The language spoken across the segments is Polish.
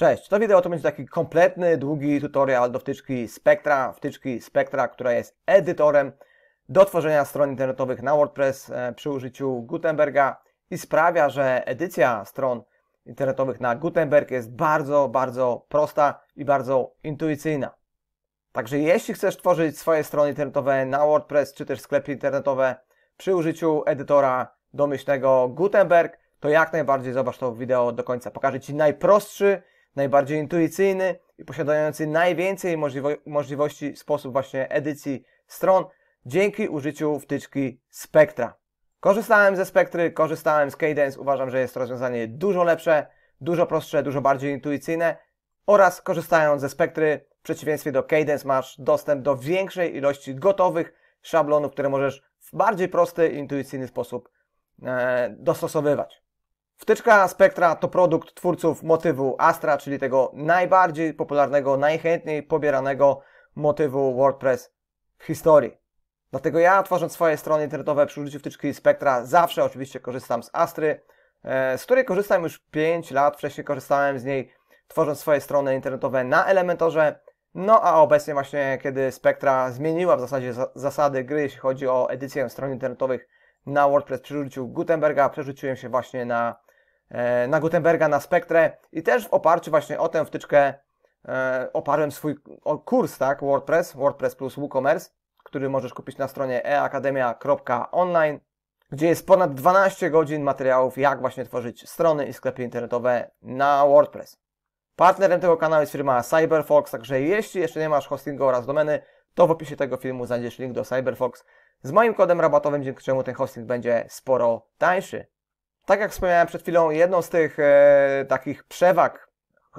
Cześć, to wideo to będzie taki kompletny, długi tutorial do wtyczki Spectra, wtyczki Spectra, która jest edytorem do tworzenia stron internetowych na WordPress e, przy użyciu Gutenberga i sprawia, że edycja stron internetowych na Gutenberg jest bardzo, bardzo prosta i bardzo intuicyjna. Także jeśli chcesz tworzyć swoje strony internetowe na WordPress czy też sklepy internetowe przy użyciu edytora domyślnego Gutenberg, to jak najbardziej zobacz to wideo do końca. Pokażę Ci najprostszy najbardziej intuicyjny i posiadający najwięcej możliwo możliwości sposób właśnie edycji stron dzięki użyciu wtyczki Spectra. Korzystałem ze Spectry, korzystałem z Cadence, uważam, że jest to rozwiązanie dużo lepsze, dużo prostsze, dużo bardziej intuicyjne oraz korzystając ze Spectry, w przeciwieństwie do Cadence masz dostęp do większej ilości gotowych szablonów, które możesz w bardziej prosty intuicyjny sposób e, dostosowywać. Wtyczka Spectra to produkt twórców motywu Astra, czyli tego najbardziej popularnego, najchętniej pobieranego motywu WordPress w historii. Dlatego ja tworząc swoje strony internetowe przy użyciu wtyczki Spectra zawsze oczywiście korzystam z Astry, e, z której korzystam już 5 lat. Wcześniej korzystałem z niej tworząc swoje strony internetowe na Elementorze. No a obecnie właśnie kiedy Spectra zmieniła w zasadzie zasady gry, jeśli chodzi o edycję stron internetowych na WordPress przy użyciu Gutenberga, przerzuciłem się właśnie na E, na Gutenberga, na Spectre i też w oparciu właśnie o tę wtyczkę e, oparłem swój kurs, tak, WordPress, WordPress plus WooCommerce, który możesz kupić na stronie eakademia.online, gdzie jest ponad 12 godzin materiałów, jak właśnie tworzyć strony i sklepy internetowe na WordPress. Partnerem tego kanału jest firma CyberFox, także jeśli jeszcze nie masz hostingu oraz domeny, to w opisie tego filmu znajdziesz link do CyberFox z moim kodem rabatowym, dzięki czemu ten hosting będzie sporo tańszy. Tak jak wspomniałem przed chwilą, jedną z tych e, takich przewag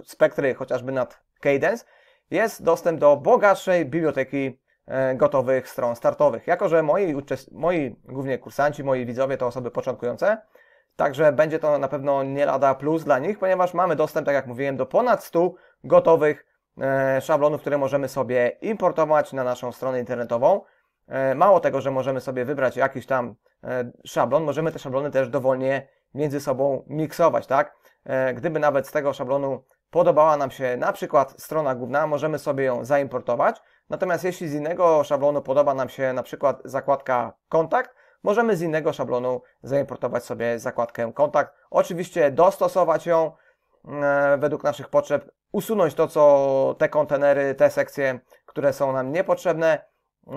spektry chociażby nad Cadence jest dostęp do bogatszej biblioteki e, gotowych stron startowych. Jako, że moi, moi głównie kursanci, moi widzowie to osoby początkujące, Także będzie to na pewno nie lada plus dla nich, ponieważ mamy dostęp, tak jak mówiłem, do ponad 100 gotowych e, szablonów, które możemy sobie importować na naszą stronę internetową. E, mało tego, że możemy sobie wybrać jakiś tam e, szablon, możemy te szablony też dowolnie między sobą miksować, tak? E, gdyby nawet z tego szablonu podobała nam się na przykład strona główna, możemy sobie ją zaimportować. Natomiast jeśli z innego szablonu podoba nam się na przykład zakładka kontakt, możemy z innego szablonu zaimportować sobie zakładkę kontakt. Oczywiście dostosować ją e, według naszych potrzeb, usunąć to, co te kontenery, te sekcje, które są nam niepotrzebne.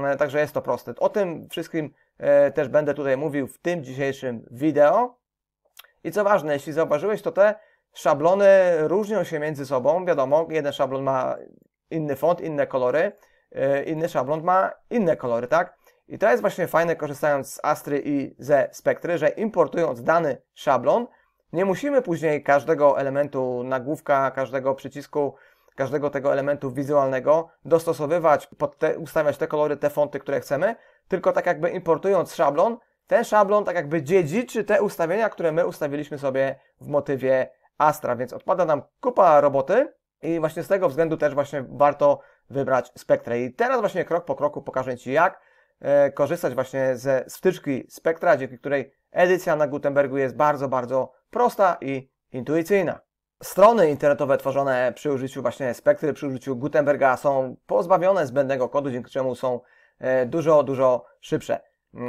E, także jest to proste. O tym wszystkim też będę tutaj mówił w tym dzisiejszym wideo. I co ważne, jeśli zauważyłeś, to te szablony różnią się między sobą. Wiadomo, jeden szablon ma inny font, inne kolory, yy, inny szablon ma inne kolory, tak? I to jest właśnie fajne, korzystając z Astry i ze Spektry, że importując dany szablon, nie musimy później każdego elementu nagłówka, każdego przycisku, każdego tego elementu wizualnego dostosowywać, te, ustawiać te kolory, te fonty, które chcemy, tylko tak jakby importując szablon, ten szablon tak jakby dziedziczy te ustawienia, które my ustawiliśmy sobie w motywie Astra, więc odpada nam kupa roboty i właśnie z tego względu też właśnie warto wybrać Spectre. I teraz właśnie krok po kroku pokażę Ci jak e, korzystać właśnie ze wtyczki spektra, dzięki której edycja na Gutenbergu jest bardzo, bardzo prosta i intuicyjna. Strony internetowe tworzone przy użyciu właśnie spektry, przy użyciu Gutenberga są pozbawione zbędnego kodu, dzięki czemu są e, dużo, dużo szybsze.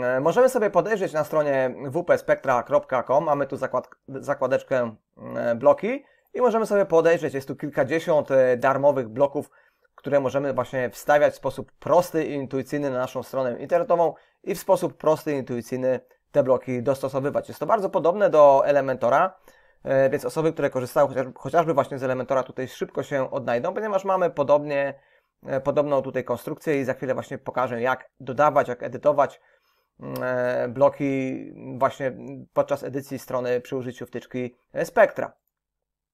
E, możemy sobie podejrzeć na stronie wpspektra.com, mamy tu zakład, zakładeczkę e, bloki i możemy sobie podejrzeć, jest tu kilkadziesiąt e, darmowych bloków, które możemy właśnie wstawiać w sposób prosty i intuicyjny na naszą stronę internetową i w sposób prosty i intuicyjny te bloki dostosowywać. Jest to bardzo podobne do Elementora, więc osoby, które korzystały chociażby właśnie z Elementora tutaj szybko się odnajdą, ponieważ mamy podobnie, podobną tutaj konstrukcję i za chwilę właśnie pokażę jak dodawać, jak edytować E, bloki właśnie podczas edycji strony przy użyciu wtyczki Spectra.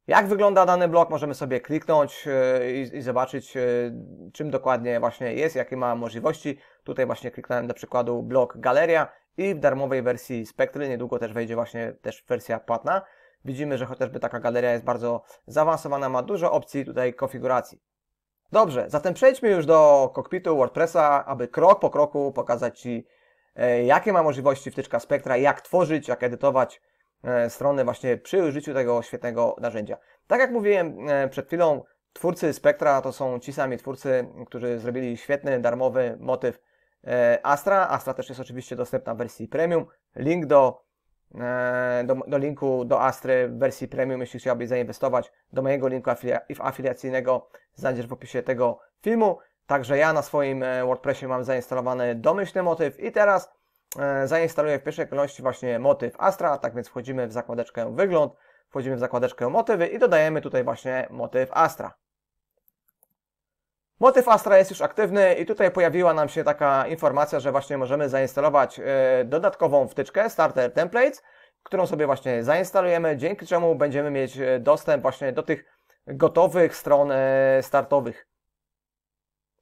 Jak wygląda dany blok, możemy sobie kliknąć e, i, zobaczyć, e, czym dokładnie właśnie jest, jakie ma możliwości. Tutaj właśnie kliknąłem do przykładu blok galeria i w darmowej wersji Spectry, niedługo też wejdzie właśnie też wersja płatna. Widzimy, że chociażby taka galeria jest bardzo zaawansowana, ma dużo opcji tutaj konfiguracji. Dobrze, zatem przejdźmy już do kokpitu WordPressa, aby krok po kroku pokazać Ci E, jakie ma możliwości wtyczka spektra, jak tworzyć, jak edytować e, strony właśnie przy użyciu tego świetnego narzędzia. Tak jak mówiłem e, przed chwilą, twórcy spektra to są ci sami twórcy, którzy zrobili świetny, darmowy motyw Astra. Astra też jest oczywiście dostępna w wersji premium. Link do, do, do linku do Astry w wersji premium, jeśli chciałbyś zainwestować, do mojego linku afilia afiliacyjnego znajdziesz w opisie tego filmu. Także ja na swoim e, WordPressie mam zainstalowany domyślny motyw i teraz e, zainstaluję w pierwszej kolejności właśnie motyw Astra, tak więc wchodzimy w zakładeczkę wygląd, wchodzimy w zakładeczkę motywy i dodajemy tutaj właśnie motyw Astra. Motyw Astra jest już aktywny i tutaj pojawiła nam się taka informacja, że właśnie możemy zainstalować e, dodatkową wtyczkę Starter Templates, którą sobie właśnie zainstalujemy, dzięki czemu będziemy mieć dostęp właśnie do tych gotowych stron startowych.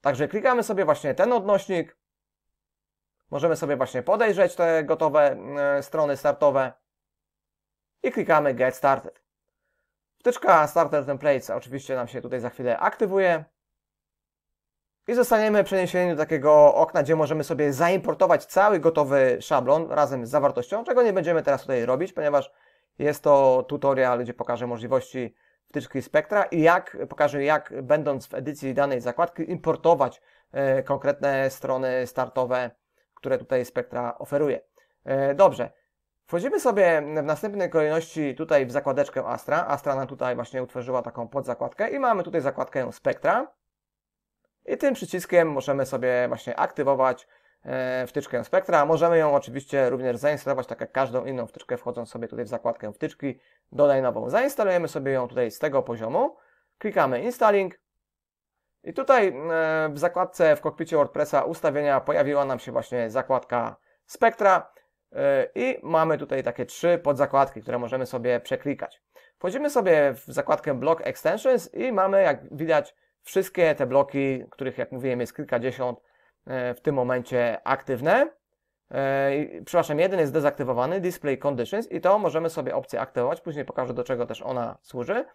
Także klikamy sobie właśnie ten odnośnik. Możemy sobie właśnie podejrzeć te gotowe e, strony startowe i klikamy Get Started. Wtyczka Starter Templates oczywiście nam się tutaj za chwilę aktywuje. I zostaniemy przeniesieni do takiego okna, gdzie możemy sobie zaimportować cały gotowy szablon razem z zawartością, czego nie będziemy teraz tutaj robić, ponieważ jest to tutorial, gdzie pokażę możliwości wtyczki spektra i jak pokażę, jak będąc w edycji danej zakładki importować e, konkretne strony startowe, które tutaj spektra oferuje. E, dobrze. Wchodzimy sobie w następnej kolejności tutaj w zakładeczkę Astra. Astra nam tutaj właśnie utworzyła taką podzakładkę i mamy tutaj zakładkę spektra. I tym przyciskiem możemy sobie właśnie aktywować E, wtyczkę Spectra. Możemy ją oczywiście również zainstalować, tak jak każdą inną wtyczkę, wchodząc sobie tutaj w zakładkę wtyczki, dodaj nową. Zainstalujemy sobie ją tutaj z tego poziomu, klikamy Installing i tutaj e, w zakładce w kokpicie WordPressa ustawienia pojawiła nam się właśnie zakładka Spectra e, i mamy tutaj takie trzy podzakładki, które możemy sobie przeklikać. Wchodzimy sobie w zakładkę Block Extensions i mamy, jak widać, wszystkie te bloki, których, jak mówiłem, jest kilkadziesiąt, E, w tym momencie aktywne. E, przepraszam, jeden jest dezaktywowany, Display Conditions i to możemy sobie opcję aktywować. Później pokażę, do czego też ona służy.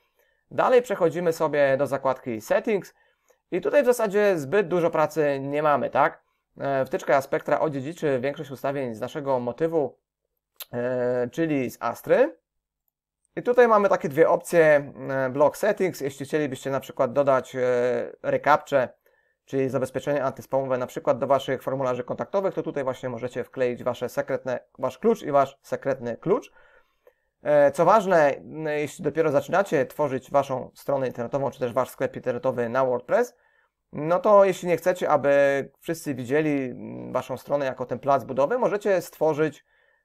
Dalej przechodzimy sobie do zakładki Settings i tutaj w zasadzie zbyt dużo pracy nie mamy, tak? E, wtyczka spektra odziedziczy większość ustawień z naszego motywu, czyli z Astry. I tutaj mamy takie dwie opcje, Block Settings, jeśli chcielibyście na przykład dodać recapture, czyli zabezpieczenie antyspamowe na przykład do Waszych formularzy kontaktowych, to tutaj właśnie możecie wkleić wasze sekretne, Wasz klucz i Wasz sekretny klucz. E, co ważne, jeśli dopiero zaczynacie tworzyć Waszą stronę internetową, czy też Wasz sklep internetowy na WordPress, no to jeśli nie chcecie, aby wszyscy widzieli Waszą stronę jako ten plac budowy, możecie stworzyć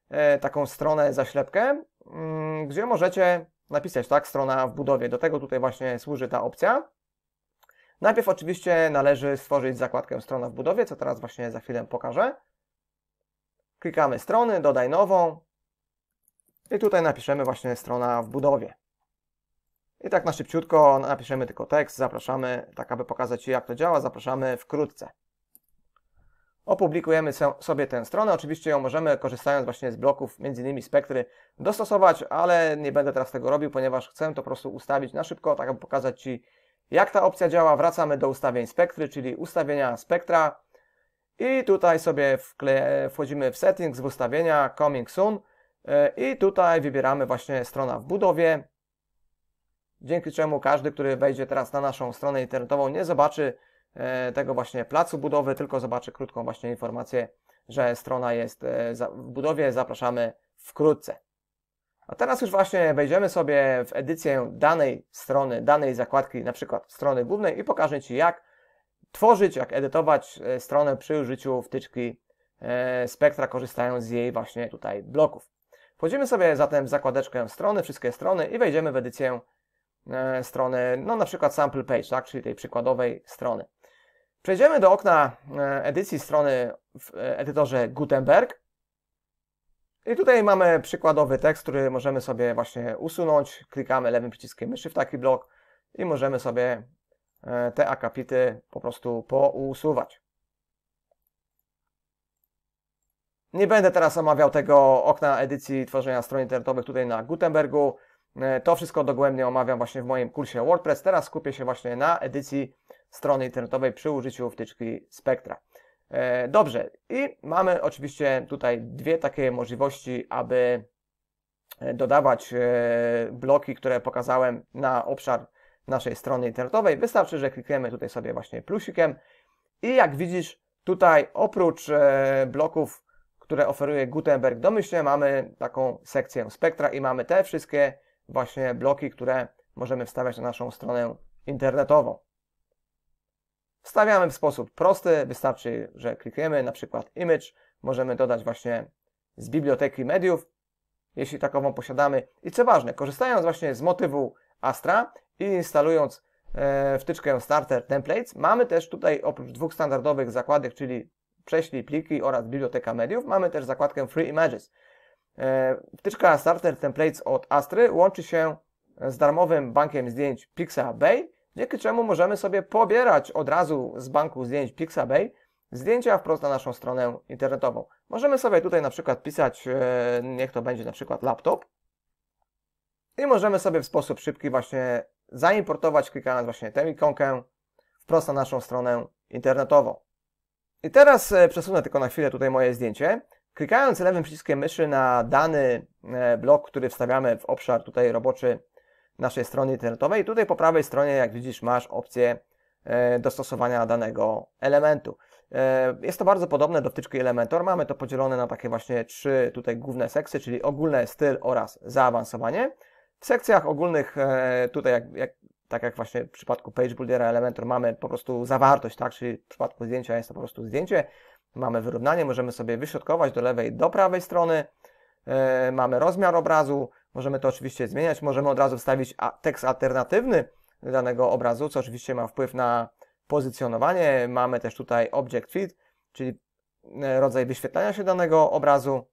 e, taką stronę zaślepkę, gdzie możecie napisać, tak, strona w budowie. Do tego tutaj właśnie służy ta opcja. Najpierw oczywiście należy stworzyć zakładkę strona w budowie, co teraz właśnie za chwilę pokażę. Klikamy strony, dodaj nową i tutaj napiszemy właśnie strona w budowie. I tak na szybciutko napiszemy tylko tekst, zapraszamy, tak aby pokazać Ci jak to działa, zapraszamy wkrótce. Opublikujemy sobie tę stronę, oczywiście ją możemy korzystając właśnie z bloków, między innymi spektry, dostosować, ale nie będę teraz tego robił, ponieważ chcę to po prostu ustawić na szybko, tak aby pokazać Ci jak ta opcja działa? Wracamy do ustawień spektry, czyli ustawienia spektra i tutaj sobie wchodzimy w settings, w ustawienia, coming soon e, i tutaj wybieramy właśnie strona w budowie, dzięki czemu każdy, który wejdzie teraz na naszą stronę internetową nie zobaczy e, tego właśnie placu budowy, tylko zobaczy krótką właśnie informację, że strona jest e, w budowie, zapraszamy wkrótce. A teraz już właśnie wejdziemy sobie w edycję danej strony, danej zakładki, na przykład strony głównej i pokażę Ci jak tworzyć, jak edytować e, stronę przy użyciu wtyczki e, spektra, korzystając z jej właśnie tutaj bloków. Wchodzimy sobie zatem w zakładeczkę strony, wszystkie strony i wejdziemy w edycję e, strony, no na przykład sample page, tak, czyli tej przykładowej strony. Przejdziemy do okna edycji strony w edytorze Gutenberg i tutaj mamy przykładowy tekst, który możemy sobie właśnie usunąć. Klikamy lewym przyciskiem myszy w taki blok i możemy sobie e, te akapity po prostu pousuwać. Nie będę teraz omawiał tego okna edycji tworzenia stron internetowych tutaj na Gutenbergu. E, to wszystko dogłębnie omawiam właśnie w moim kursie WordPress. Teraz skupię się właśnie na edycji strony internetowej przy użyciu wtyczki Spectra. E, dobrze, i mamy oczywiście tutaj dwie takie możliwości, aby e, dodawać e, bloki, które pokazałem na obszar naszej strony internetowej. Wystarczy, że klikniemy tutaj sobie właśnie plusikiem i jak widzisz, tutaj oprócz bloków, które oferuje Gutenberg domyślnie, mamy taką sekcję spektra i mamy te wszystkie właśnie bloki, które możemy wstawiać na naszą stronę internetową. Wstawiamy w sposób prosty, wystarczy, że klikniemy na przykład image, możemy dodać właśnie z biblioteki mediów, jeśli takową posiadamy. I co ważne, korzystając właśnie z motywu Astra i instalując e, wtyczkę Starter Templates, mamy też tutaj oprócz dwóch standardowych zakładek, czyli prześlij pliki oraz biblioteka mediów, mamy też zakładkę Free Images. E, wtyczka Starter Templates od Astry łączy się z darmowym bankiem zdjęć Pixabay, dzięki czemu możemy sobie pobierać od razu z banku zdjęć Pixabay zdjęcia wprost na naszą stronę internetową. Możemy sobie tutaj na przykład pisać, e, niech to będzie na przykład laptop i możemy sobie w sposób szybki właśnie zaimportować, klikając właśnie tę ikonkę wprost na naszą stronę internetową. I teraz e, przesunę tylko na chwilę tutaj moje zdjęcie. Klikając lewym przyciskiem myszy na dany e, blok, który wstawiamy w obszar tutaj roboczy naszej strony internetowej. Tutaj po prawej stronie, jak widzisz, masz opcję e, dostosowania danego elementu. E, jest to bardzo podobne do wtyczki Elementor. Mamy to podzielone na takie właśnie trzy tutaj główne sekcje, czyli ogólny styl oraz zaawansowanie. W sekcjach ogólnych e, tutaj, jak, jak, tak jak właśnie w przypadku Page Buildera Elementor, mamy po prostu zawartość, tak? czyli w przypadku zdjęcia jest to po prostu zdjęcie. Mamy wyrównanie, możemy sobie wyśrodkować do lewej, do prawej strony. Mamy rozmiar obrazu, Możemy to oczywiście zmieniać, możemy od razu wstawić tekst alternatywny danego obrazu, co oczywiście ma wpływ na pozycjonowanie. Mamy też tutaj Object Feed, czyli e, rodzaj wyświetlania się danego obrazu.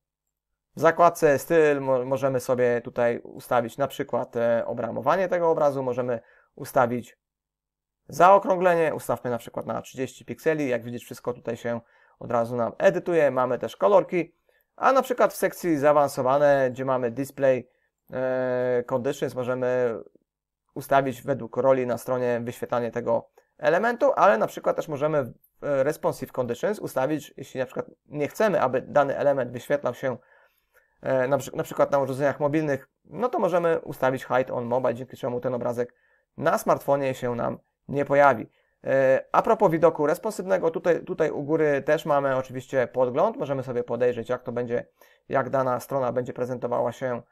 W zakładce styl możemy sobie tutaj ustawić na przykład e, obramowanie tego obrazu, możemy ustawić zaokrąglenie, ustawmy na przykład na 30 pikseli, jak widzisz wszystko tutaj się od razu nam edytuje, mamy też kolorki, a na przykład w sekcji zaawansowane, gdzie mamy display, E, conditions możemy ustawić według roli na stronie wyświetlanie tego elementu, ale na przykład też możemy e, responsive conditions ustawić, jeśli na przykład nie chcemy, aby dany element wyświetlał się e, na, na przykład na urządzeniach mobilnych, no to możemy ustawić hide on mobile, dzięki czemu ten obrazek na smartfonie się nam nie pojawi. A propos widoku responsywnego, tutaj, tutaj u góry też mamy oczywiście podgląd, możemy sobie podejrzeć, jak to będzie, jak dana strona będzie prezentowała się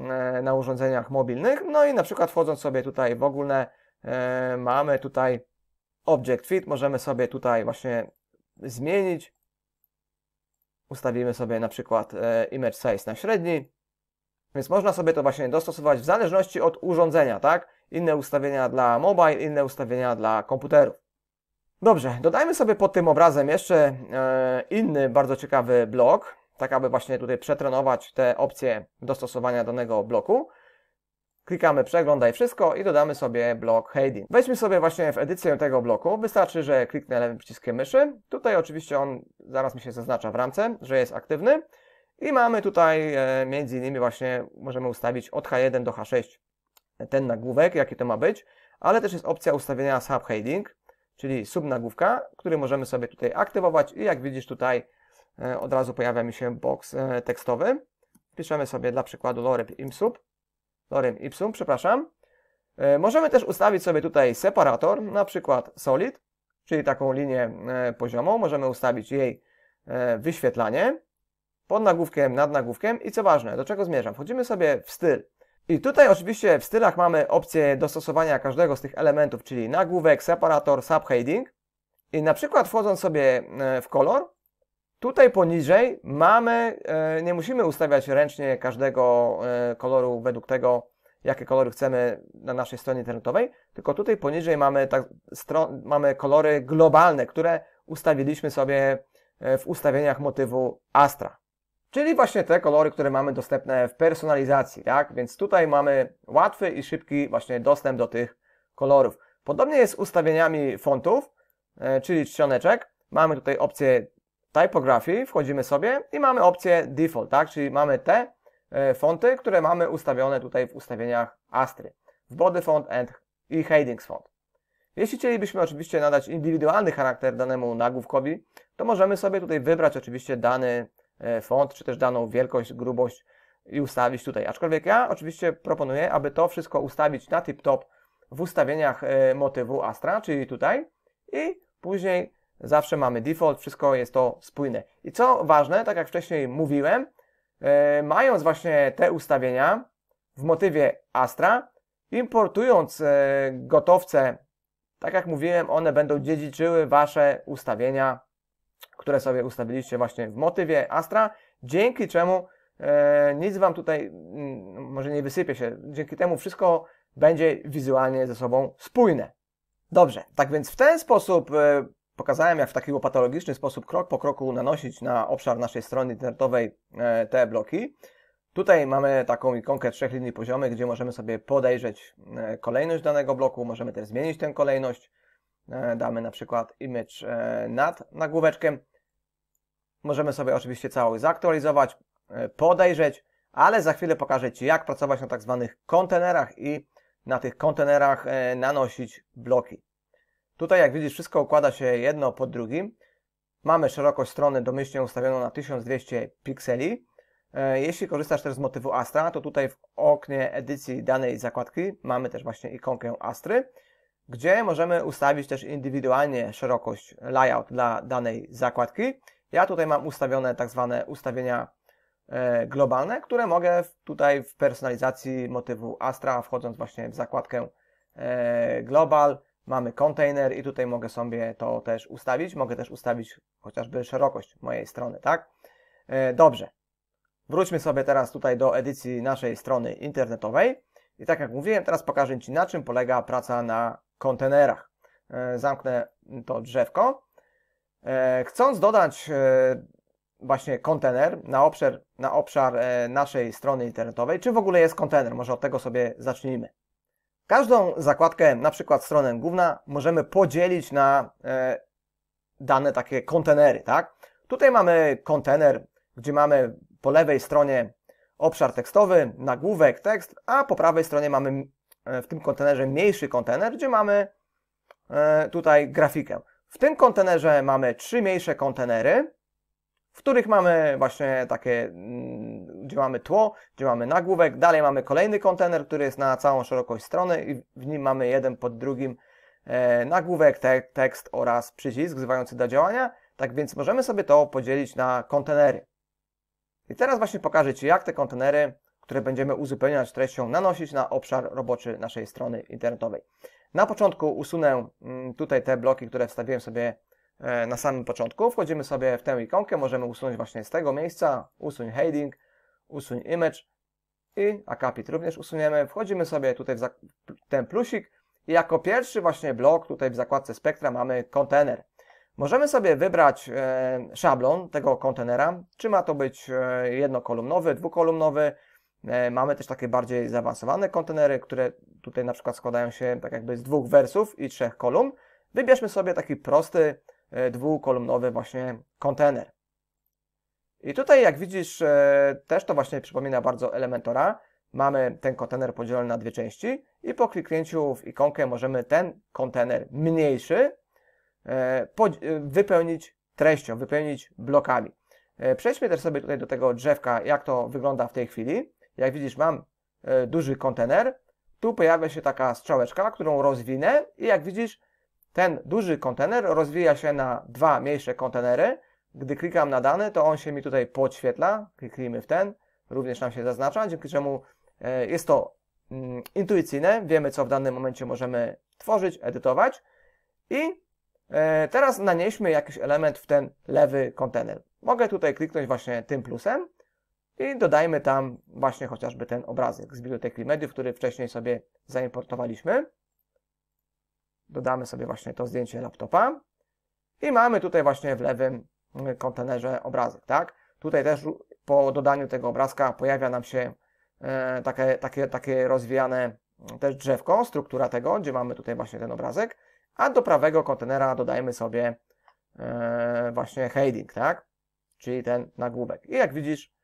E, na urządzeniach mobilnych. No i na przykład wchodząc sobie tutaj w ogóle, e, mamy tutaj Object Fit, możemy sobie tutaj właśnie zmienić. Ustawimy sobie na przykład e, image size na średni, więc można sobie to właśnie dostosować w zależności od urządzenia, tak? Inne ustawienia dla mobile, inne ustawienia dla komputerów. Dobrze, dodajmy sobie pod tym obrazem jeszcze inny bardzo ciekawy blok tak aby właśnie tutaj przetrenować te opcje dostosowania danego bloku. Klikamy przeglądaj wszystko i dodamy sobie blok Heading. Weźmy sobie właśnie w edycję tego bloku. Wystarczy, że kliknę lewym przyciskiem myszy. Tutaj oczywiście on zaraz mi się zaznacza w ramce, że jest aktywny. I mamy tutaj e, między innymi właśnie możemy ustawić od H1 do H6 ten nagłówek, jaki to ma być, ale też jest opcja ustawienia subheading, czyli subnagłówka, który możemy sobie tutaj aktywować i jak widzisz tutaj E, od razu pojawia mi się box e, tekstowy. Piszemy sobie dla przykładu lorem ipsum, lorem ipsum, przepraszam. E, możemy też ustawić sobie tutaj separator, na przykład solid, czyli taką linię poziomą. Możemy ustawić jej wyświetlanie pod nagłówkiem, nad nagłówkiem i co ważne, do czego zmierzam? Wchodzimy sobie w styl. I tutaj oczywiście w stylach mamy opcję dostosowania każdego z tych elementów, czyli nagłówek, separator, subheading. I na przykład wchodząc sobie w kolor, Tutaj poniżej mamy, e, nie musimy ustawiać ręcznie każdego e, koloru według tego, jakie kolory chcemy na naszej stronie internetowej, tylko tutaj poniżej mamy, tak, mamy kolory globalne, które ustawiliśmy sobie e, w ustawieniach motywu Astra. Czyli właśnie te kolory, które mamy dostępne w personalizacji, tak? Więc tutaj mamy łatwy i szybki właśnie dostęp do tych kolorów. Podobnie jest z ustawieniami fontów, czyli czcioneczek. Mamy tutaj opcję typography, wchodzimy sobie i mamy opcję default, tak? Czyli mamy te e, fonty, które mamy ustawione tutaj w ustawieniach Astry. W body font and, i headings font. Jeśli chcielibyśmy oczywiście nadać indywidualny charakter danemu nagłówkowi, to możemy sobie tutaj wybrać oczywiście dany e, font, czy też daną wielkość, grubość i ustawić tutaj. Aczkolwiek ja oczywiście proponuję, aby to wszystko ustawić na tip-top w ustawieniach e, motywu Astra, czyli tutaj i później Zawsze mamy default, wszystko jest to spójne. I co ważne, tak jak wcześniej mówiłem, e, mając właśnie te ustawienia w motywie Astra, importując e, gotowce, tak jak mówiłem, one będą dziedziczyły Wasze ustawienia, które sobie ustawiliście właśnie w motywie Astra, dzięki czemu e, nic Wam tutaj, mm, może nie wysypie się, dzięki temu wszystko będzie wizualnie ze sobą spójne. Dobrze, tak więc w ten sposób Pokazałem, jak w taki patologiczny sposób krok po kroku nanosić na obszar naszej strony internetowej e, te bloki. Tutaj mamy taką ikonkę trzech linii poziomy, gdzie możemy sobie podejrzeć e, kolejność danego bloku, możemy też zmienić tę kolejność. E, damy na przykład image nad nagłóweczkiem. Możemy sobie oczywiście cały zaktualizować, podejrzeć, ale za chwilę pokażę Ci, jak pracować na tak zwanych kontenerach i na tych kontenerach nanosić bloki. Tutaj jak widzisz wszystko układa się jedno pod drugim. Mamy szerokość strony domyślnie ustawioną na 1200 pikseli. E, jeśli korzystasz też z motywu Astra, to tutaj w oknie edycji danej zakładki mamy też właśnie ikonkę Astry, gdzie możemy ustawić też indywidualnie szerokość layout dla danej zakładki. Ja tutaj mam ustawione tak zwane ustawienia e, globalne, które mogę tutaj w personalizacji motywu Astra, wchodząc właśnie w zakładkę e, global, Mamy kontener i tutaj mogę sobie to też ustawić. Mogę też ustawić chociażby szerokość mojej strony, tak? E, dobrze. Wróćmy sobie teraz tutaj do edycji naszej strony internetowej. I tak jak mówiłem, teraz pokażę Ci na czym polega praca na kontenerach. E, zamknę to drzewko. E, chcąc dodać właśnie kontener na obszar, na obszar naszej strony internetowej, czy w ogóle jest kontener, może od tego sobie zacznijmy. Każdą zakładkę, na przykład stronę główna, możemy podzielić na e, dane takie kontenery, tak? Tutaj mamy kontener, gdzie mamy po lewej stronie obszar tekstowy, nagłówek, tekst, a po prawej stronie mamy e, w tym kontenerze mniejszy kontener, gdzie mamy e, tutaj grafikę. W tym kontenerze mamy trzy mniejsze kontenery, w których mamy właśnie takie, mm, gdzie mamy tło, gdzie mamy nagłówek, dalej mamy kolejny kontener, który jest na całą szerokość strony i w nim mamy jeden pod drugim e, nagłówek, tekst oraz przycisk wzywający do działania. Tak więc możemy sobie to podzielić na kontenery. I teraz właśnie pokażę Ci, jak te kontenery, które będziemy uzupełniać treścią, nanosić na obszar roboczy naszej strony internetowej. Na początku usunę mm, tutaj te bloki, które wstawiłem sobie E, na samym początku. Wchodzimy sobie w tę ikonkę, możemy usunąć właśnie z tego miejsca, usuń heading, usuń image i akapit również usuniemy. Wchodzimy sobie tutaj w ten plusik i jako pierwszy właśnie blok tutaj w zakładce spektra mamy kontener. Możemy sobie wybrać e, szablon tego kontenera, czy ma to być e, jednokolumnowy, dwukolumnowy. E, mamy też takie bardziej zaawansowane kontenery, które tutaj na przykład składają się tak jakby z dwóch wersów i trzech kolumn. Wybierzmy sobie taki prosty E, dwukolumnowy właśnie kontener. I tutaj jak widzisz, e, też to właśnie przypomina bardzo Elementora. Mamy ten kontener podzielony na dwie części i po kliknięciu w ikonkę możemy ten kontener mniejszy e, wypełnić treścią, wypełnić blokami. Przejdźmy też sobie tutaj do tego drzewka, jak to wygląda w tej chwili. Jak widzisz, mam duży kontener. Tu pojawia się taka strzałeczka, którą rozwinę i jak widzisz, ten duży kontener rozwija się na dwa mniejsze kontenery. Gdy klikam na dane, to on się mi tutaj podświetla. Kliknijmy w ten. Również nam się zaznacza, dzięki czemu e, jest to mm, intuicyjne. Wiemy, co w danym momencie możemy tworzyć, edytować. I e, teraz nanieśmy jakiś element w ten lewy kontener. Mogę tutaj kliknąć właśnie tym plusem i dodajmy tam właśnie chociażby ten obrazek z biblioteki mediów, który wcześniej sobie zaimportowaliśmy. Dodamy sobie właśnie to zdjęcie laptopa i mamy tutaj właśnie w lewym mm, kontenerze obrazek, tak? Tutaj też po dodaniu tego obrazka pojawia nam się e, takie, takie, takie rozwijane mm, też drzewko, struktura tego, gdzie mamy tutaj właśnie ten obrazek, a do prawego kontenera dodajemy sobie e, właśnie heading, tak? Czyli ten nagłówek. I jak widzisz,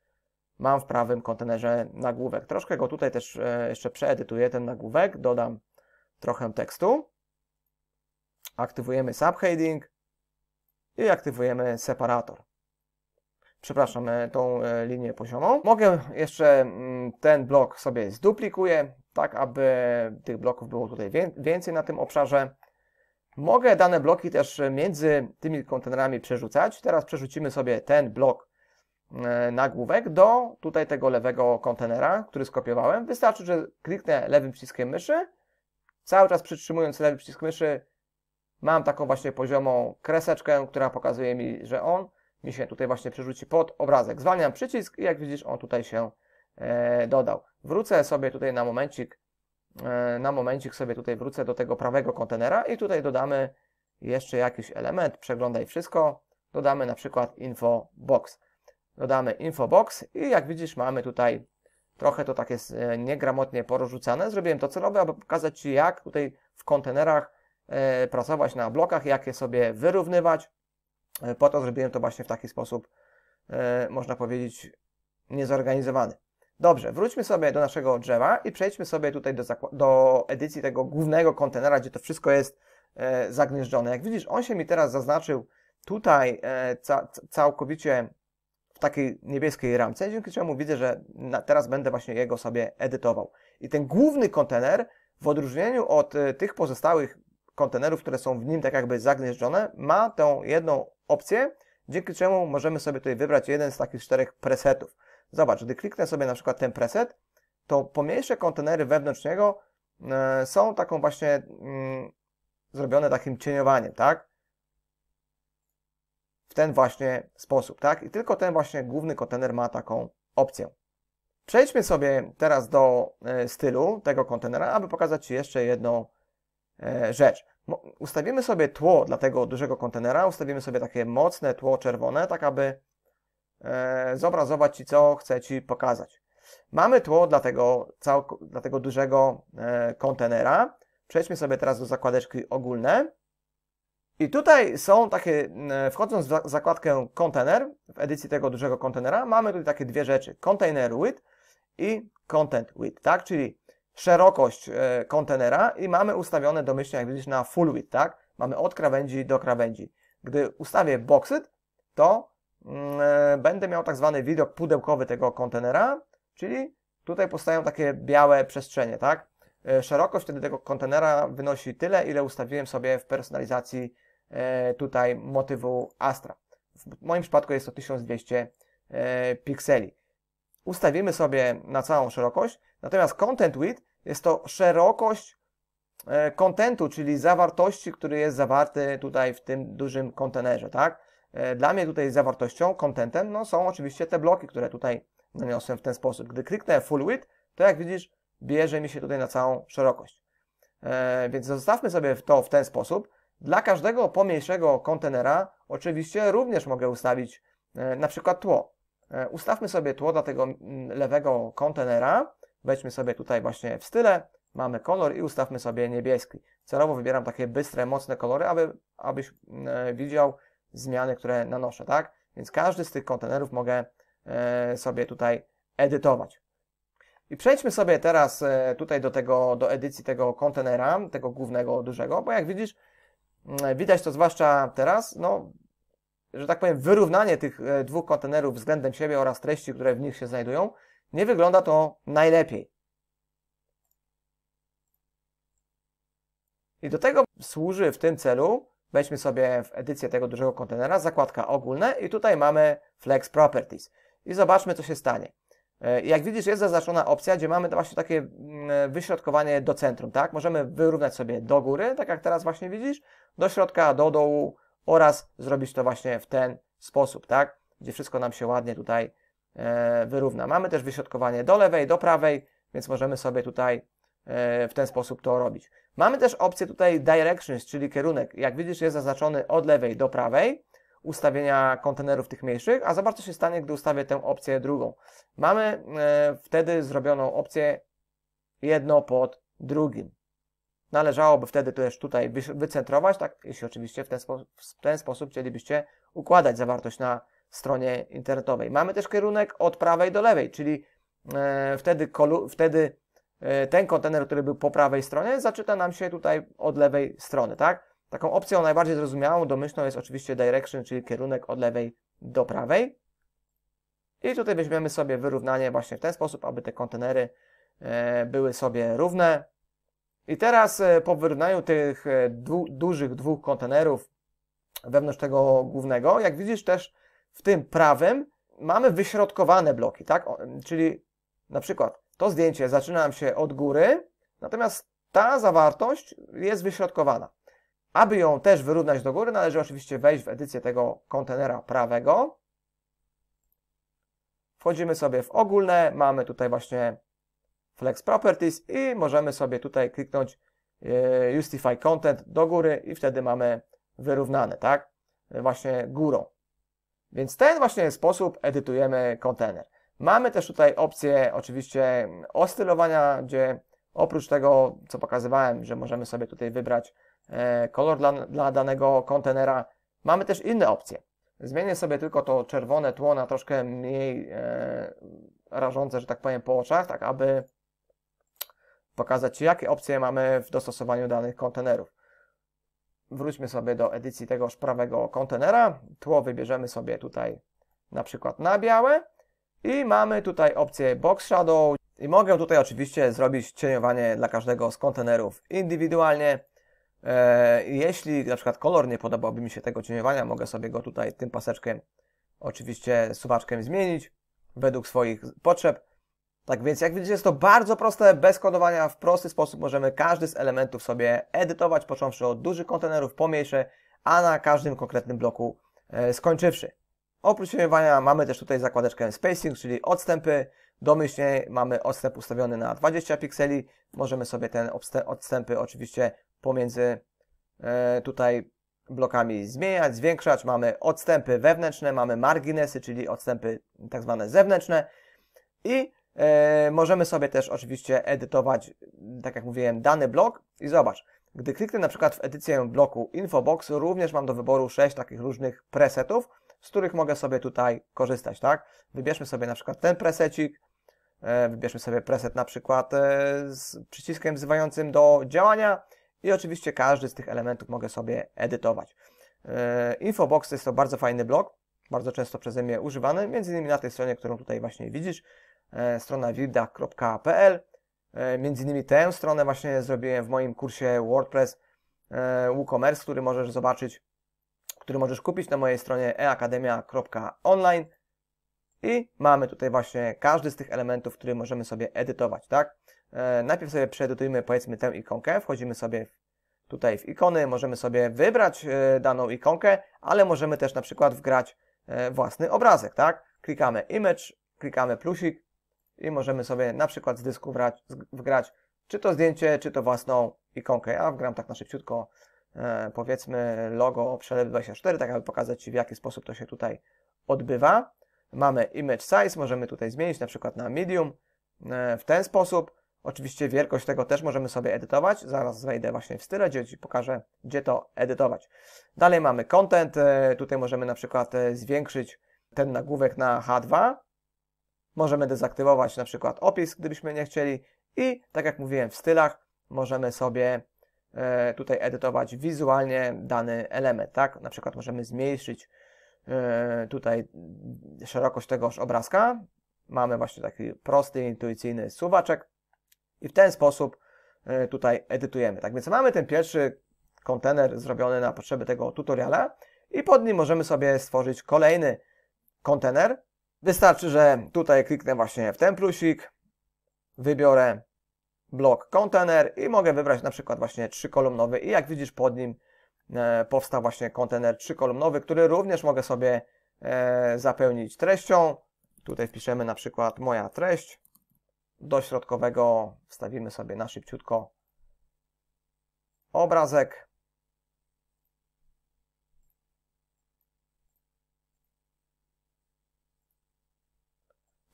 mam w prawym kontenerze nagłówek. Troszkę go tutaj też e, jeszcze przeedytuję, ten nagłówek, dodam trochę tekstu aktywujemy subheading i aktywujemy separator. Przepraszam, e, tą e, linię poziomą. Mogę jeszcze mm, ten blok sobie zduplikuję, tak aby tych bloków było tutaj więcej na tym obszarze. Mogę dane bloki też między tymi kontenerami przerzucać. Teraz przerzucimy sobie ten blok e, nagłówek do tutaj tego lewego kontenera, który skopiowałem. Wystarczy, że kliknę lewym przyciskiem myszy. Cały czas przytrzymując lewy przycisk myszy Mam taką właśnie poziomą kreseczkę, która pokazuje mi, że on mi się tutaj właśnie przerzuci pod obrazek. Zwalniam przycisk i jak widzisz on tutaj się e, dodał. Wrócę sobie tutaj na momencik, e, na momencik sobie tutaj wrócę do tego prawego kontenera i tutaj dodamy jeszcze jakiś element, przeglądaj wszystko. Dodamy na przykład infobox. Dodamy infobox i jak widzisz mamy tutaj trochę to tak jest niegramotnie porozrzucane. Zrobiłem to celowo, aby pokazać Ci jak tutaj w kontenerach E, pracować na blokach, jak je sobie wyrównywać. E, po to zrobiłem to właśnie w taki sposób, e, można powiedzieć, niezorganizowany. Dobrze, wróćmy sobie do naszego drzewa i przejdźmy sobie tutaj do, do edycji tego głównego kontenera, gdzie to wszystko jest zagnieżdżone. Jak widzisz, on się mi teraz zaznaczył tutaj ca całkowicie w takiej niebieskiej ramce, dzięki czemu widzę, że teraz będę właśnie jego sobie edytował. I ten główny kontener, w odróżnieniu od tych pozostałych kontenerów, które są w nim tak jakby zagnieżdżone, ma tą jedną opcję, dzięki czemu możemy sobie tutaj wybrać jeden z takich czterech presetów. Zobacz, gdy kliknę sobie na przykład ten preset, to pomniejsze kontenery wewnątrz niego e, są taką właśnie mm, zrobione takim cieniowaniem, tak? W ten właśnie sposób, tak? I tylko ten właśnie główny kontener ma taką opcję. Przejdźmy sobie teraz do e, stylu tego kontenera, aby pokazać Ci jeszcze jedną e, rzecz. Ustawimy sobie tło dla tego dużego kontenera, ustawimy sobie takie mocne tło czerwone, tak aby e, zobrazować Ci, co chcę Ci pokazać. Mamy tło dla tego, całko, dla tego dużego e, kontenera. Przejdźmy sobie teraz do zakładeczki ogólne. I tutaj są takie, e, wchodząc w zakładkę kontener, w edycji tego dużego kontenera, mamy tutaj takie dwie rzeczy. Container width i content width, tak? Czyli szerokość e, kontenera i mamy ustawione domyślnie, jak widzisz, na full width, tak? Mamy od krawędzi do krawędzi. Gdy ustawię boxed, to mm, e, będę miał tak zwany widok pudełkowy tego kontenera, czyli tutaj powstają takie białe przestrzenie, tak? E, szerokość wtedy tego kontenera wynosi tyle, ile ustawiłem sobie w personalizacji tutaj motywu Astra. W moim przypadku jest to 1200 pikseli. Ustawimy sobie na całą szerokość Natomiast content width jest to szerokość kontentu, e, czyli zawartości, który jest zawarty tutaj w tym dużym kontenerze, tak? E, dla mnie tutaj zawartością, kontentem, no są oczywiście te bloki, które tutaj naniosłem w ten sposób. Gdy kliknę full width, to jak widzisz, bierze mi się tutaj na całą szerokość. E, więc zostawmy sobie to w ten sposób. Dla każdego pomniejszego kontenera oczywiście również mogę ustawić na przykład tło. Ustawmy sobie tło dla tego mm, lewego kontenera Wejdźmy sobie tutaj właśnie w style, mamy kolor i ustawmy sobie niebieski. Celowo wybieram takie bystre, mocne kolory, aby, abyś e, widział zmiany, które nanoszę, tak? Więc każdy z tych kontenerów mogę e, sobie tutaj edytować. I przejdźmy sobie teraz e, tutaj do tego, do edycji tego kontenera, tego głównego, dużego, bo jak widzisz, mm, widać to zwłaszcza teraz, no, że tak powiem, wyrównanie tych dwóch kontenerów względem siebie oraz treści, które w nich się znajdują, nie wygląda to najlepiej. I do tego służy w tym celu, weźmy sobie w edycję tego dużego kontenera, zakładka ogólne i tutaj mamy Flex Properties. I zobaczmy, co się stanie. E, jak widzisz, jest zaznaczona opcja, gdzie mamy właśnie takie mm, e, wyśrodkowanie do centrum, tak? Możemy wyrównać sobie do góry, tak jak teraz właśnie widzisz, do środka, do dołu oraz zrobić to właśnie w ten sposób, tak? Gdzie wszystko nam się ładnie tutaj E, wyrówna. Mamy też wyśrodkowanie do lewej, do prawej, więc możemy sobie tutaj e, w ten sposób to robić. Mamy też opcję tutaj directions, czyli kierunek. Jak widzisz jest zaznaczony od lewej do prawej ustawienia kontenerów tych mniejszych, a zobacz co się stanie, gdy ustawię tę opcję drugą. Mamy e, wtedy zrobioną opcję jedno pod drugim. Należałoby wtedy też tutaj wycentrować, tak, jeśli oczywiście w ten, spo, w ten sposób chcielibyście układać zawartość na stronie internetowej. Mamy też kierunek od prawej do lewej, czyli e, wtedy, kolu, wtedy e, ten kontener, który był po prawej stronie, zaczyta nam się tutaj od lewej strony, tak? Taką opcją najbardziej zrozumiałą, domyślną jest oczywiście direction, czyli kierunek od lewej do prawej. I tutaj weźmiemy sobie wyrównanie właśnie w ten sposób, aby te kontenery e, były sobie równe. I teraz po wyrównaniu tych dużych dwóch kontenerów wewnątrz tego głównego, jak widzisz też w tym prawym mamy wyśrodkowane bloki, tak? O, czyli na przykład to zdjęcie zaczyna nam się od góry, natomiast ta zawartość jest wyśrodkowana. Aby ją też wyrównać do góry, należy oczywiście wejść w edycję tego kontenera prawego. Wchodzimy sobie w ogólne, mamy tutaj właśnie Flex Properties i możemy sobie tutaj kliknąć e, Justify Content do góry i wtedy mamy wyrównane, tak? Właśnie górą. Więc w ten właśnie sposób edytujemy kontener. Mamy też tutaj opcję oczywiście ostylowania, gdzie oprócz tego, co pokazywałem, że możemy sobie tutaj wybrać e, kolor dla, dla danego kontenera, mamy też inne opcje. Zmienię sobie tylko to czerwone tło na troszkę mniej e, rażące, że tak powiem, po oczach, tak aby pokazać, jakie opcje mamy w dostosowaniu danych kontenerów wróćmy sobie do edycji tegoż prawego kontenera. Tło wybierzemy sobie tutaj na przykład na białe i mamy tutaj opcję Box Shadow i mogę tutaj oczywiście zrobić cieniowanie dla każdego z kontenerów indywidualnie. E, jeśli na przykład kolor nie podobałby mi się tego cieniowania, mogę sobie go tutaj tym paseczkiem, oczywiście suwaczkiem zmienić według swoich potrzeb. Tak więc jak widzicie jest to bardzo proste, bez kodowania, w prosty sposób możemy każdy z elementów sobie edytować, począwszy od dużych kontenerów, pomniejsze, a na każdym konkretnym bloku e, skończywszy. Oprócz filmowania mamy też tutaj zakładeczkę spacing, czyli odstępy. Domyślnie mamy odstęp ustawiony na 20 pikseli. Możemy sobie te odstępy oczywiście pomiędzy e, tutaj blokami zmieniać, zwiększać. Mamy odstępy wewnętrzne, mamy marginesy, czyli odstępy tak zwane zewnętrzne. I E, możemy sobie też oczywiście edytować, tak jak mówiłem, dany blok i zobacz, gdy kliknę na przykład w edycję bloku Infobox, również mam do wyboru 6 takich różnych presetów, z których mogę sobie tutaj korzystać, tak? Wybierzmy sobie na przykład ten presecik, e, wybierzmy sobie preset na przykład e, z przyciskiem wzywającym do działania i oczywiście każdy z tych elementów mogę sobie edytować. Infobox jest to bardzo fajny blok, bardzo często przeze mnie używany, między innymi na tej stronie, którą tutaj właśnie widzisz. E, strona wilda.pl. E, między innymi tę stronę właśnie zrobiłem w moim kursie WordPress e, WooCommerce, który możesz zobaczyć, który możesz kupić na mojej stronie eakademia.online i mamy tutaj właśnie każdy z tych elementów, który możemy sobie edytować, tak? Najpierw sobie przeedytujmy powiedzmy tę ikonkę, wchodzimy sobie tutaj w ikony, możemy sobie wybrać daną ikonkę, ale możemy też na przykład wgrać własny obrazek, tak? Klikamy image, klikamy plusik i możemy sobie na przykład z dysku wgrać, wgrać czy to zdjęcie, czy to własną ikonkę. Ja wgram tak na szybciutko e, powiedzmy logo Przelew24, tak aby pokazać Ci w jaki sposób to się tutaj odbywa. Mamy image size, możemy tutaj zmienić na przykład na medium e, w ten sposób. Oczywiście wielkość tego też możemy sobie edytować. Zaraz wejdę właśnie w style, gdzie Ci pokażę, gdzie to edytować. Dalej mamy content. E, tutaj możemy na przykład zwiększyć ten nagłówek na H2 Możemy dezaktywować na przykład opis, gdybyśmy nie chcieli i tak jak mówiłem w stylach, możemy sobie e, tutaj edytować wizualnie dany element, tak? Na przykład możemy zmniejszyć e, tutaj szerokość tegoż obrazka. Mamy właśnie taki prosty, intuicyjny suwaczek i w ten sposób e, tutaj edytujemy. Tak więc mamy ten pierwszy kontener zrobiony na potrzeby tego tutoriala i pod nim możemy sobie stworzyć kolejny kontener, Wystarczy, że tutaj kliknę właśnie w ten plusik, wybiorę blok kontener i mogę wybrać na przykład właśnie trzykolumnowy i jak widzisz pod nim e, powstał właśnie kontener trzykolumnowy, który również mogę sobie e, zapełnić treścią. Tutaj wpiszemy na przykład moja treść. Do środkowego wstawimy sobie na szybciutko obrazek.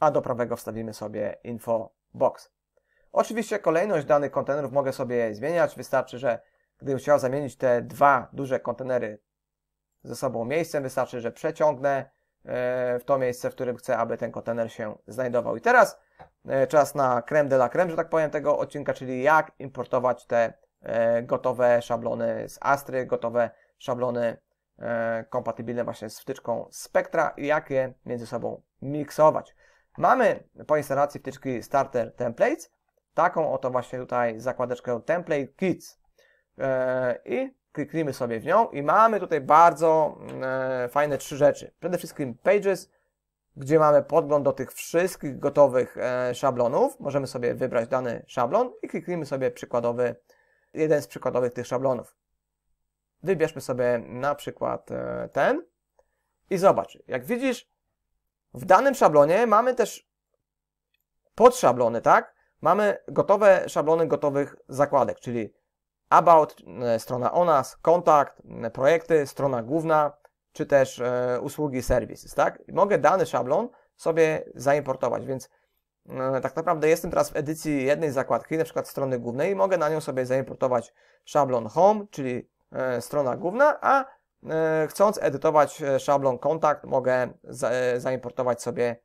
a do prawego wstawimy sobie info box. Oczywiście kolejność danych kontenerów mogę sobie zmieniać. Wystarczy, że gdybym chciał zamienić te dwa duże kontenery ze sobą miejscem, wystarczy, że przeciągnę e, w to miejsce, w którym chcę, aby ten kontener się znajdował. I teraz e, czas na creme de la creme, że tak powiem, tego odcinka, czyli jak importować te e, gotowe szablony z Astry, gotowe szablony kompatybilne właśnie z wtyczką Spectra i jak je między sobą miksować. Mamy po instalacji wtyczki Starter Templates, taką oto właśnie tutaj zakładeczkę Template Kits e, i kliknijmy sobie w nią i mamy tutaj bardzo e, fajne trzy rzeczy. Przede wszystkim Pages, gdzie mamy podgląd do tych wszystkich gotowych e, szablonów. Możemy sobie wybrać dany szablon i kliknijmy sobie przykładowy, jeden z przykładowych tych szablonów. Wybierzmy sobie na przykład ten i zobacz, jak widzisz, w danym szablonie mamy też podszablony, tak? Mamy gotowe szablony gotowych zakładek, czyli about, e, strona o nas, kontakt, e, projekty, strona główna, czy też e, usługi, services, tak? Mogę dany szablon sobie zaimportować, więc e, tak naprawdę jestem teraz w edycji jednej zakładki, na przykład strony głównej i mogę na nią sobie zaimportować szablon home, czyli e, strona główna, a E, chcąc edytować e, szablon kontakt, mogę e, zaimportować sobie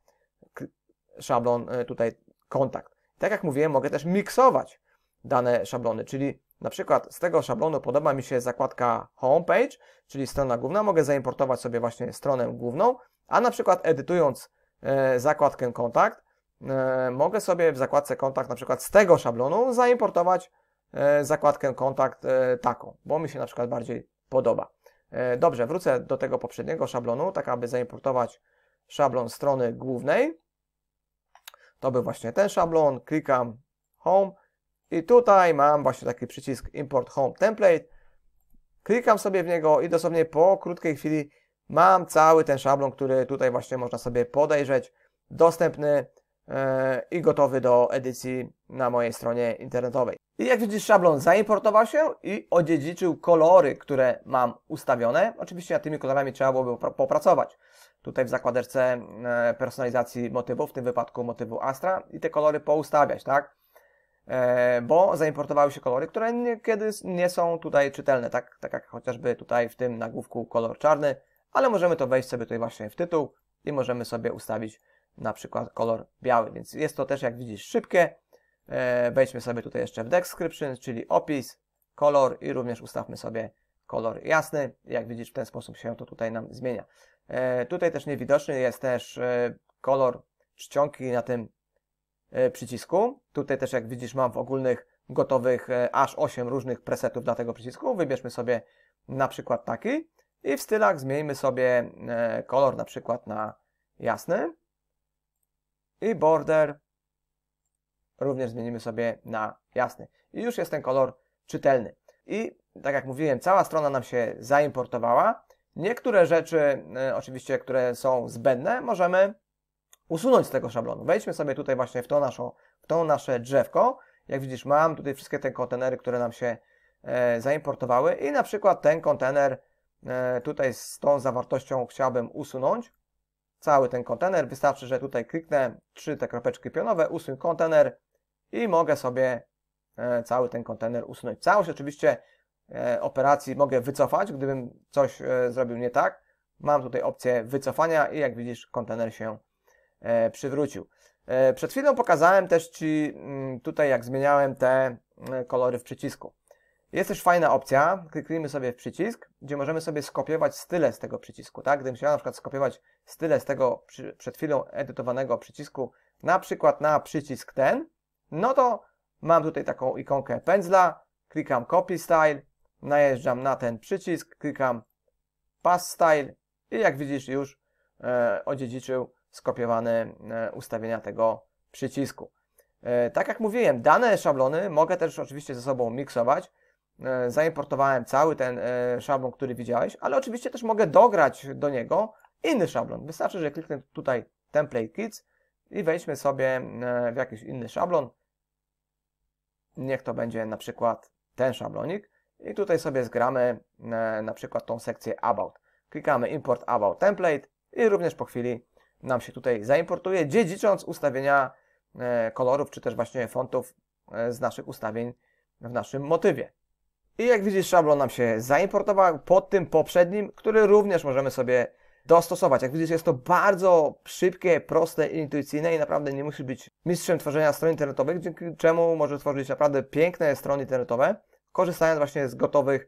szablon tutaj kontakt. Tak jak mówiłem, mogę też miksować dane szablony, czyli na przykład z tego szablonu podoba mi się zakładka homepage, czyli strona główna, mogę zaimportować sobie właśnie stronę główną, a na przykład edytując zakładkę kontakt, mogę sobie w zakładce kontakt na przykład z tego szablonu zaimportować zakładkę kontakt taką, bo mi się na przykład bardziej podoba. E, dobrze, wrócę do tego poprzedniego szablonu, tak aby zaimportować szablon strony głównej. To był właśnie ten szablon, klikam Home i tutaj mam właśnie taki przycisk Import Home Template. Klikam sobie w niego i dosłownie po krótkiej chwili mam cały ten szablon, który tutaj właśnie można sobie podejrzeć, dostępny E, i gotowy do edycji na mojej stronie internetowej. I jak widzisz, szablon zaimportował się i odziedziczył kolory, które mam ustawione. Oczywiście nad tymi kolorami trzeba byłoby popracować. Tutaj w zakładerce e, personalizacji motywu, w tym wypadku motywu Astra i te kolory poustawiać, tak? E, bo zaimportowały się kolory, które niekiedy nie są tutaj czytelne, tak? Tak jak chociażby tutaj w tym nagłówku kolor czarny, ale możemy to wejść sobie tutaj właśnie w tytuł i możemy sobie ustawić na przykład kolor biały, więc jest to też jak widzisz szybkie. E, wejdźmy sobie tutaj jeszcze w description, czyli opis, kolor i również ustawmy sobie kolor jasny. Jak widzisz w ten sposób się to tutaj nam zmienia. E, tutaj też niewidoczny jest też e, kolor czcionki na tym przycisku. Tutaj też jak widzisz mam w ogólnych gotowych aż 8 różnych presetów dla tego przycisku. Wybierzmy sobie na przykład taki i w stylach zmieńmy sobie kolor na przykład na jasny i border również zmienimy sobie na jasny. I już jest ten kolor czytelny. I tak jak mówiłem, cała strona nam się zaimportowała. Niektóre rzeczy, y, oczywiście, które są zbędne, możemy usunąć z tego szablonu. Wejdźmy sobie tutaj właśnie w to, naszą, w to nasze drzewko. Jak widzisz, mam tutaj wszystkie te kontenery, które nam się e, zaimportowały i na przykład ten kontener e, tutaj z tą zawartością chciałbym usunąć cały ten kontener. Wystarczy, że tutaj kliknę trzy te kropeczki pionowe, usuń kontener i mogę sobie e, cały ten kontener usunąć. Całość oczywiście e, operacji mogę wycofać, gdybym coś e, zrobił nie tak. Mam tutaj opcję wycofania i jak widzisz kontener się przywrócił. Przed chwilą pokazałem też Ci mm, tutaj jak zmieniałem te kolory w przycisku. Jest też fajna opcja, kliknijmy sobie w przycisk, gdzie możemy sobie skopiować style z tego przycisku, tak? Gdybym chciał na przykład skopiować style z tego przy, przed chwilą edytowanego przycisku, na przykład na przycisk ten, no to mam tutaj taką ikonkę pędzla, klikam copy style, najeżdżam na ten przycisk, klikam pass style i jak widzisz już e, odziedziczył skopiowane e, ustawienia tego przycisku. E, tak jak mówiłem, dane szablony mogę też oczywiście ze sobą miksować, E, zaimportowałem cały ten e, szablon, który widziałeś, ale oczywiście też mogę dograć do niego inny szablon. Wystarczy, że kliknę tutaj Template Kits i wejdźmy sobie e, w jakiś inny szablon. Niech to będzie na przykład ten szablonik i tutaj sobie zgramy na przykład tą sekcję About. Klikamy Import About Template i również po chwili nam się tutaj zaimportuje, dziedzicząc ustawienia kolorów, czy też właśnie fontów z naszych ustawień w naszym motywie. I jak widzisz, szablon nam się zaimportował pod tym poprzednim, który również możemy sobie dostosować. Jak widzisz, jest to bardzo szybkie, proste, intuicyjne i naprawdę nie musisz być mistrzem tworzenia stron internetowych, dzięki czemu możesz tworzyć naprawdę piękne strony internetowe, korzystając właśnie z gotowych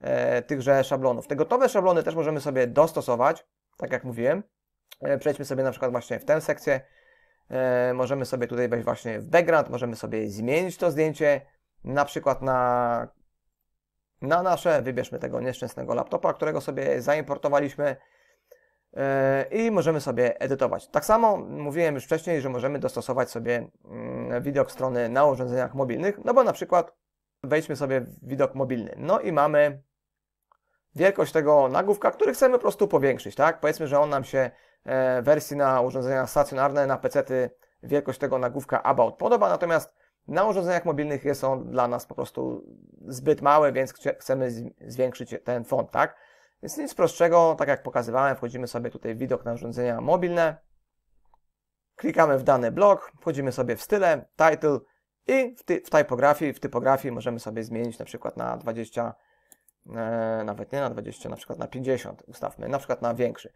e, tychże szablonów. Te gotowe szablony też możemy sobie dostosować, tak jak mówiłem. E, przejdźmy sobie na przykład właśnie w tę sekcję. E, możemy sobie tutaj wejść właśnie w background, możemy sobie zmienić to zdjęcie, na przykład na na nasze, wybierzmy tego nieszczęsnego laptopa, którego sobie zaimportowaliśmy e, i możemy sobie edytować. Tak samo mówiłem już wcześniej, że możemy dostosować sobie mm, widok strony na urządzeniach mobilnych, no bo na przykład wejdźmy sobie w widok mobilny. No i mamy wielkość tego nagłówka, który chcemy po prostu powiększyć, tak? Powiedzmy, że on nam się w e, wersji na urządzenia stacjonarne, na pecety, wielkość tego nagłówka about podoba, natomiast na urządzeniach mobilnych jest on dla nas po prostu zbyt mały, więc chcemy zwiększyć ten font, tak? Więc nic prostszego, tak jak pokazywałem, wchodzimy sobie tutaj w widok na urządzenia mobilne, klikamy w dany blok, wchodzimy sobie w style, title i w, ty w typografii, w typografii możemy sobie zmienić na przykład na 20, e, nawet nie na 20, na przykład na 50 ustawmy, na przykład na większy.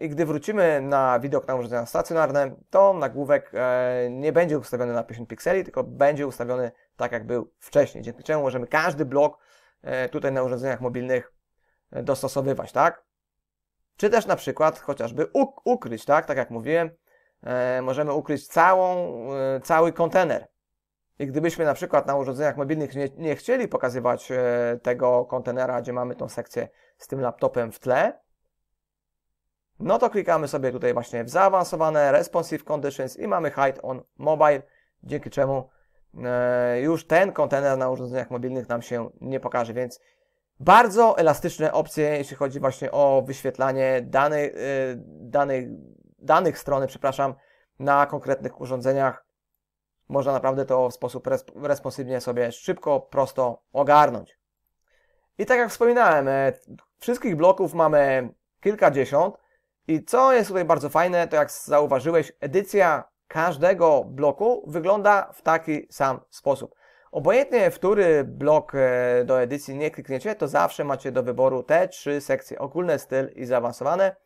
I gdy wrócimy na widok na urządzenia stacjonarne, to nagłówek e, nie będzie ustawiony na 50 pikseli, tylko będzie ustawiony tak, jak był wcześniej. Dzięki czemu możemy każdy blok e, tutaj na urządzeniach mobilnych e, dostosowywać, tak? Czy też na przykład chociażby ukryć, tak? Tak jak mówiłem, możemy ukryć całą, cały kontener. I gdybyśmy na przykład na urządzeniach mobilnych nie, nie chcieli pokazywać tego kontenera, gdzie mamy tą sekcję z tym laptopem w tle, no to klikamy sobie tutaj właśnie w zaawansowane responsive conditions i mamy hide on mobile, dzięki czemu e, już ten kontener na urządzeniach mobilnych nam się nie pokaże, więc bardzo elastyczne opcje, jeśli chodzi właśnie o wyświetlanie danych, e, danych, danych strony, przepraszam, na konkretnych urządzeniach. Można naprawdę to w sposób responsywnie sobie szybko, prosto ogarnąć. I tak jak wspominałem, e, wszystkich bloków mamy kilkadziesiąt, i co jest tutaj bardzo fajne, to jak zauważyłeś, edycja każdego bloku wygląda w taki sam sposób. Obojętnie, w który blok e, do edycji nie klikniecie, to zawsze macie do wyboru te trzy sekcje, ogólne, styl i zaawansowane,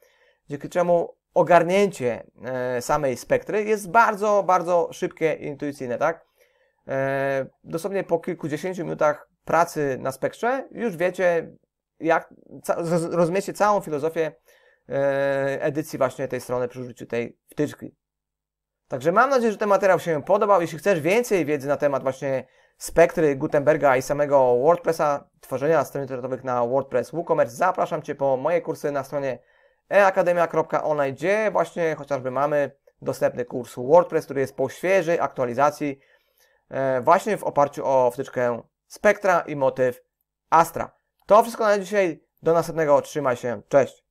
dzięki czemu ogarnięcie e, samej spektry jest bardzo, bardzo szybkie i intuicyjne, tak? E, dosłownie po kilkudziesięciu minutach pracy na spektrze już wiecie, jak rozumiecie całą filozofię E, edycji właśnie tej strony przy użyciu tej wtyczki. Także mam nadzieję, że ten materiał się podobał. Jeśli chcesz więcej wiedzy na temat właśnie spektry Gutenberga i samego WordPressa, tworzenia stron internetowych na WordPress WooCommerce, zapraszam Cię po moje kursy na stronie eakademia.online, gdzie właśnie chociażby mamy dostępny kurs WordPress, który jest po świeżej aktualizacji e, właśnie w oparciu o wtyczkę Spektra i motyw Astra. To wszystko na dzisiaj. Do następnego. Trzymaj się. Cześć.